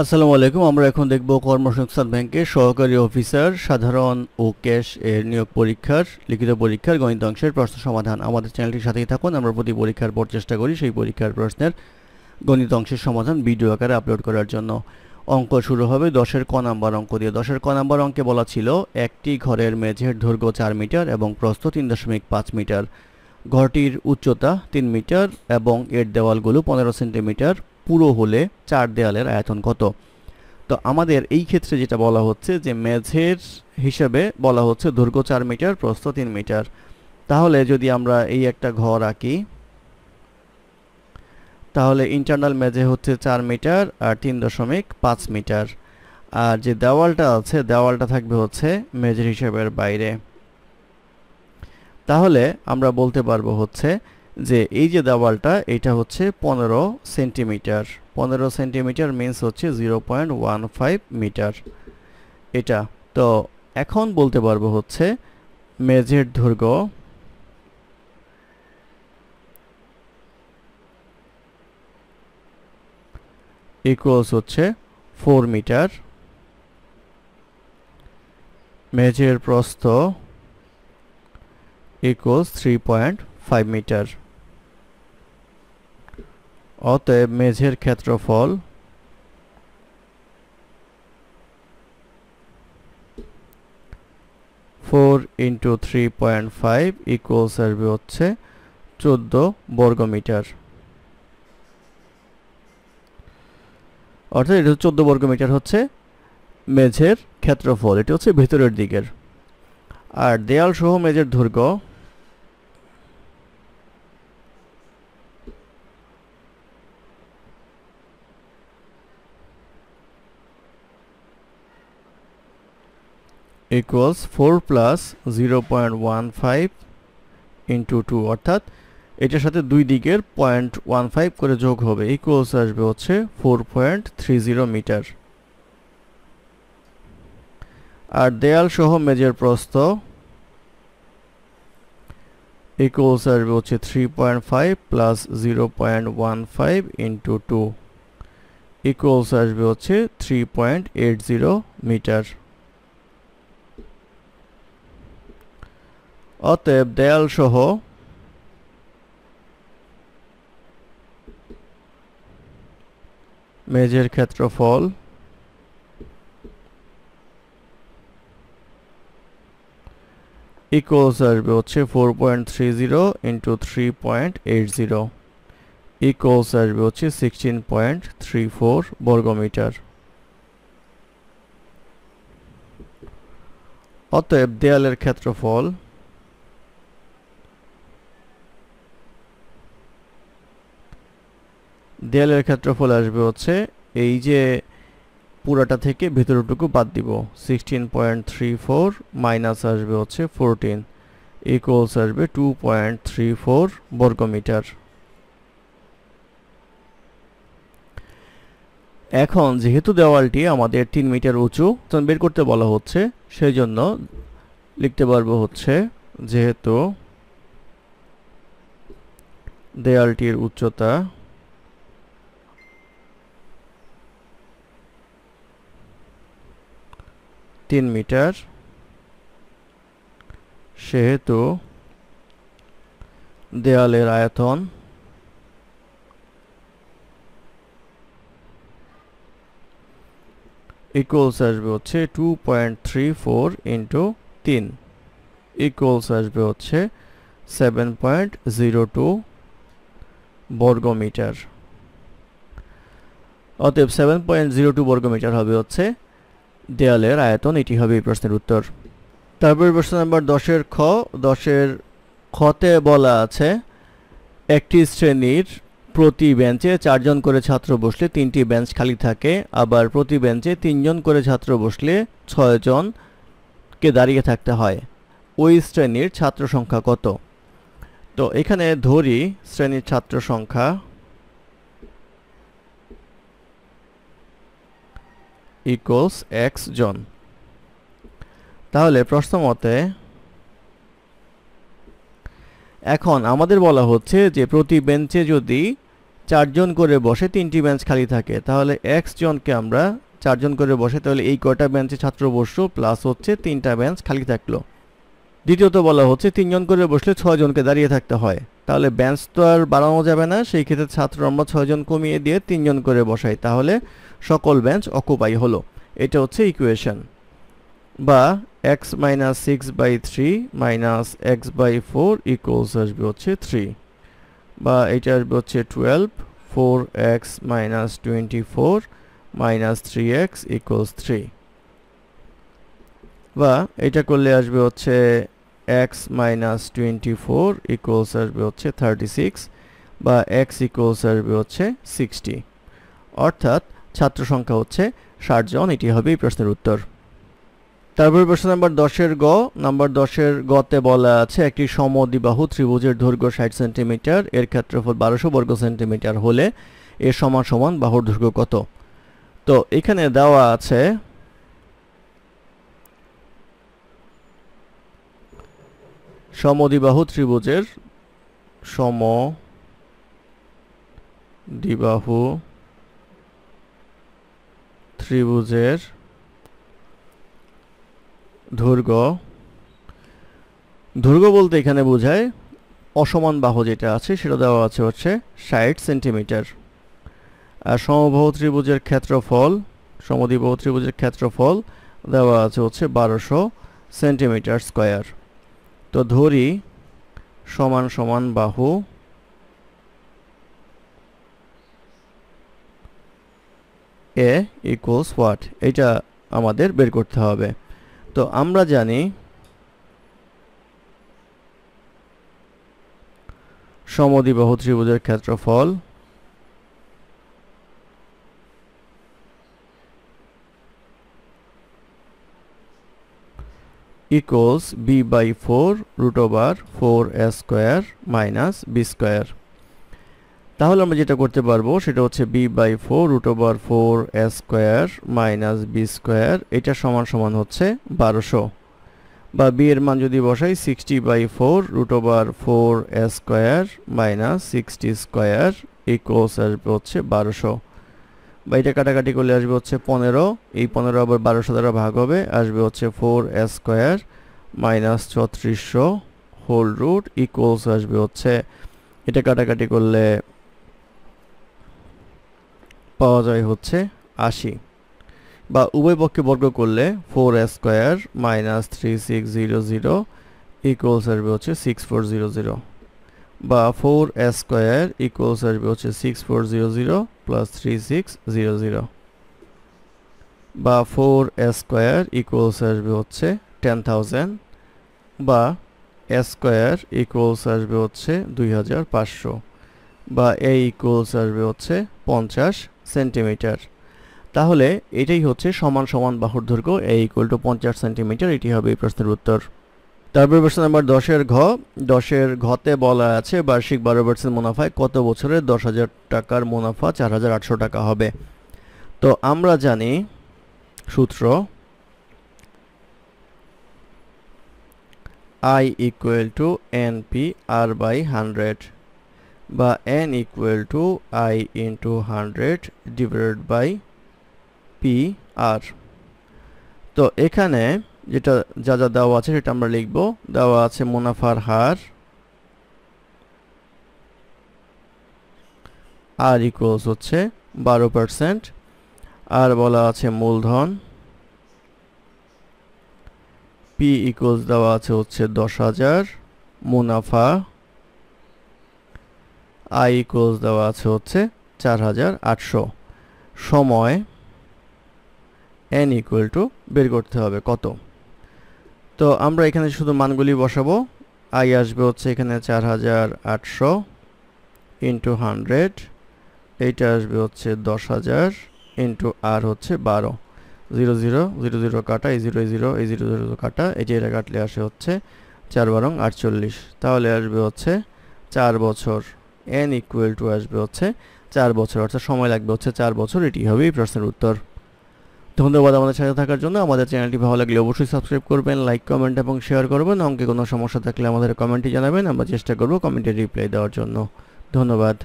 আসসালামু আলাইকুম আমরা এখন দেখব কর্মসংস্থান ব্যাংকে সহকারী অফিসার সাধারণ ও ক্যাশ এর নিয়োগ পরীক্ষার লিখিত পরীক্ষার গণিত অংশের প্রশ্ন সমাধান আমাদের চ্যানেলটির সাথেই থাকুন আমরা প্রতি পরীক্ষার পর চেষ্টা করি সেই পরীক্ষার প্রশ্নের গণিত অংশের সমাধান ভিডিও আকারে আপলোড করার জন্য অঙ্ক শুরু হবে দশের ক নাম্বার অঙ্ক দিয়ে দশের ক নাম্বার অঙ্কে বলা ছিল একটি ঘরের মেঝের দৈর্ঘ্য চার মিটার এবং প্রস্থ তিন দশমিক পাঁচ মিটার ঘরটির উচ্চতা তিন মিটার এবং এর দেওয়ালগুলো পনেরো সেন্টিমিটার পুরো হলে চার দেয়ালের আয়তন কত তো আমাদের এই ক্ষেত্রে যেটা বলা হচ্ছে যে মেঝের হিসেবে বলা হচ্ছে দৈর্ঘ্য চার মিটার প্রস্থ তিন মিটার তাহলে যদি আমরা এই একটা ঘর আঁকি তাহলে ইন্টারনাল মেঝে হচ্ছে চার মিটার আর তিন দশমিক পাঁচ মিটার আর যে দেওয়ালটা আছে দেওয়ালটা থাকবে হচ্ছে মেঝের হিসেবের বাইরে তাহলে আমরা বলতে পারবো হচ্ছে যে এই যে দেওয়ালটা এটা হচ্ছে পনেরো সেন্টিমিটার পনেরো সেন্টিমিটার মিন্স হচ্ছে zero point one five metre এটা তো এখন বলতে পারবো হচ্ছে মেঝের দৈর্ঘ্য ইকুয়ালস হচ্ছে ফোর মিটার মেঝের প্রস্থ equals three point five metre অতএব মেঝের ক্ষেত্রফল four into three point five equals আসবে হচ্ছে চোদ্দো বর্গমিটার অর্থাৎ এটা চোদ্দো বর্গমিটার হচ্ছে মেঝের ক্ষেত্রফল এটি হচ্ছে ভেতরের দিকের আর দেয়াল সহ মেঝের দৈর্ঘ্য equals four plus zero point one five into two অর্থাৎ এটার সাথে দুই দিকের পয়েন্ট ওয়ান ফাইভ করে যোগ হবে ইকুয়ালস আসবে হচ্ছে four point three zero metre আর দেয়াল সহ মেজের প্রস্থ ইকুয়ালস আসবে হচ্ছে three point five plus zero point one five into two equals আসবে হচ্ছে three point eight zero metre অতএব দেয়াল সহ মেজের ক্ষেত্রফল ইকুয়ালস আসবে হচ্ছে four point three zero into three point eight zero equals আসবে হচ্ছে সিক্সটিন পয়েন্ট থ্রি ফোর বর্গমিটার অতএব দেয়ালের ক্ষেত্রফল দেয়ালের ক্ষেত্রফল আসবে হচ্ছে এই যে পুরাটা থেকে ভেতরটুকু বাদ দিব sixteen point three four minus আসবে হচ্ছে ফোরটিন ইকুয়ালস আসবে টু পয়েন্ট থ্রি ফোর বর্গমিটার এখন যেহেতু দেওয়ালটি আমাদের তিন মিটার উঁচু তখন বের করতে বলা হচ্ছে সেই জন্য লিখতে পারবো হচ্ছে যেহেতু দেয়ালটির উচ্চতা তিন মিটার সেহেতু দেয়ালের আয়তন ইকুয়ালস আসবে হচ্ছে two point three four into তিন ইকুয়ালস আসবে হচ্ছে সেভেন পয়েন্ট জিরো টু বর্গমিটার অতএব সেভেন পয়েন্ট জিরো টু বর্গমিটার হবে হচ্ছে দেয়ালের আয়তন এটি হবে এই প্রশ্নের উত্তর তারপর প্রশ্ন নম্বর দশের খ দশের খতে বলা আছে একটি শ্রেণীর প্রতি বেঞ্চে চারজন করে ছাত্র বসলে তিনটি বেঞ্চ খালি থাকে আবার প্রতি বেঞ্চে তিনজন করে ছাত্র বসলে ছয়জনকে দাঁড়িয়ে থাকতে হয় ওই শ্রেণীর ছাত্র সংখ্যা কত তো এখানে ধরি শ্রেণীর ছাত্র সংখ্যা ইকুয়ালস এক্স জন তাহলে প্রশ্ন মতে এখন আমাদের বলা হচ্ছে যে প্রতি বেঞ্চে যদি চারজন করে বসে তিনটি বেঞ্চ খালি থাকে তাহলে এক্স জনকে আমরা চারজন করে বসে তাহলে এই কয়টা বেঞ্চে ছাত্র বসলো প্লাস হচ্ছে তিনটা বেঞ্চ খালি থাকলো দ্বিতীয়ত বলা হচ্ছে তিনজন করে বসলে ছয়জনকে দাঁড়িয়ে থাকতে হয় তাহলে বেঞ্চ তো আর বাড়ানো যাবে না সেই ক্ষেত্রে ছাত্র আমরা ছয়জন কমিয়ে দিয়ে তিনজন করে বসাই তাহলে সকল বেঞ্চ অকুপাই হলো এটা হচ্ছে ইকুয়েশন বা x minus six by three minus x by four equals আসবে হচ্ছে থ্রি বা এটা আসবে হচ্ছে twelve four x minus twenty four minus three x equals three বা এটা করলে আসবে হচ্ছে x minus twenty four equals আসবে হচ্ছে থার্টি সিক্স বা এক্স ইকুয়ালস আসবে হচ্ছে সিক্সটি অর্থাৎ ছাত্র সংখ্যা হচ্ছে ষাট জন এটি হবে এই প্রশ্নের উত্তর তারপরে প্রশ্ন নাম্বার দশের গ নাম্বার দশের গতে বলা আছে একটি সমদ্বিবাহু ত্রিভুজের দৈর্ঘ্য ষাট সেন্টিমিটার এর ক্ষেত্রফল বারোশো বর্গ সেন্টিমিটার হলে এর সমান সমান বাহুর দৈর্ঘ্য কত তো এখানে দেওয়া আছে সমদ্বিবাহু ত্রিভুজের সম দিবাহু ত্রিভুজের দৈর্ঘ্য দৈর্ঘ্য বলতে এখানে বোঝায় অসমান বাহু যেটা আছে সেটা দেওয়া আছে হচ্ছে ষাট সেন্টিমিটার আর সমবাহু ত্রিভুজের ক্ষেত্রফল সমদ্বিবাহু ত্রিভুজের ক্ষেত্রফল দেওয়া আছে হচ্ছে বারোশো সেন্টিমিটার স্কয়ার তো ধরি সমান সমান বাহু এ ইকুয়ালস হোয়াট এটা আমাদের বের করতে হবে তো আমরা জানি সমদ্বিবাহু ত্রিভুজের ক্ষেত্রফল equals b by 4 root over 4 a square minus b square তাহলে আমরা যেটা করতে পারবো সেটা হচ্ছে B by four root over four A square minus B square এটা সমান সমান হচ্ছে বারোশো বা বি এর মান যদি বসাই sixty by four root over four A square minus sixty square equals আসবে হচ্ছে বারোশো বা এটা কাটাকাটি করলে আসবে হচ্ছে পনেরো এই পনেরো আবার বারোশো দ্বারা ভাগ হবে আসবে হচ্ছে ফোর এ স্কোয়ার মাইনাস ছত্রিশশো হোল রুট ইকোস আসবে হচ্ছে এটা কাটাকাটি করলে পাওয়া যায় হচ্ছে আশি বা উভয় পক্ষে বর্গ করলে four square minus three six zero zero equals আসবে হচ্ছে সিক্স ফোর জিরো জিরো বা ফোর স্কোয়ার ইকুয়ালস আসবে হচ্ছে six four zero zero plus three six zero zero বা ফোর স্কোয়ার ইকুয়ালস আসবে হচ্ছে টেন থাউজেন্ড বা স্কোয়ার ইকুয়ালস আসবে হচ্ছে দুই হাজার পাঁচশো বা এ ইকুয়ালস আসবে হচ্ছে পঞ্চাশ সেন্টিমিটার তাহলে এটাই হচ্ছে সমান সমান বাহুর দৈর্ঘ্য এ ইকুয়াল টু পঞ্চাশ সেন্টিমিটার এটি হবে এই প্রশ্নের উত্তর তারপর প্রশ্ন নাম্বার দশের ঘ দশের ঘতে বলা আছে বার্ষিক বারো পার্সেন্ট মুনাফায় কত বছরে দশ হাজার টাকার মুনাফা চার হাজার আটশো টাকা হবে তো আমরা জানি সূত্র I equal to N P R by hundred বা n equal to I into hundred divided by P R তো এখানে যেটা যা যা দেওয়া আছে সেটা আমরা লিখব দেওয়া আছে মুনাফার হার আর ইকুয়ালস হচ্ছে বারো পারসেন্ট আর বলা আছে মূলধন পি ইকুয়ালস দেওয়া আছে হচ্ছে দশ হাজার মুনাফা আই ইকুয়ালস দেওয়া আছে হচ্ছে চার হাজার আটশো সময় এন ইকুয়াল টু বের করতে হবে কত তো আমরা এখানে শুধু মানগুলি বসাবো আই আসবে হচ্ছে এখানে চার হাজার আটশো ইন্টু হান্ড্রেড এইটা আসবে হচ্ছে দশ হাজার ইন্টু আর হচ্ছে বারো জিরো জিরো জিরো জিরো কাটা এই জিরো জিরো এই জিরো জিরো কাটা এটি এটা কাটলে আসে হচ্ছে চার বারং আটচল্লিশ তাহলে আসবে হচ্ছে চার বছর এন ইকুয়াল টু আসবে হচ্ছে চার বছর অর্থাৎ সময় লাগবে হচ্ছে চার বছর এটি হবে এই প্রশ্নের উত্তর ধন্যবাদ আমাদের সাথে থাকার জন্য আমাদের চ্যানেলটি ভালো লাগলে অবশ্যই সাবস্ক্রাইব করবেন লাইক কমেন্ট এবং শেয়ার করবেন অঙ্কে কোনো সমস্যা থাকলে আমাদের কমেন্টে জানাবেন আমরা চেষ্টা করব কমেন্টে রিপ্লাই দেওয়ার জন্য ধন্যবাদ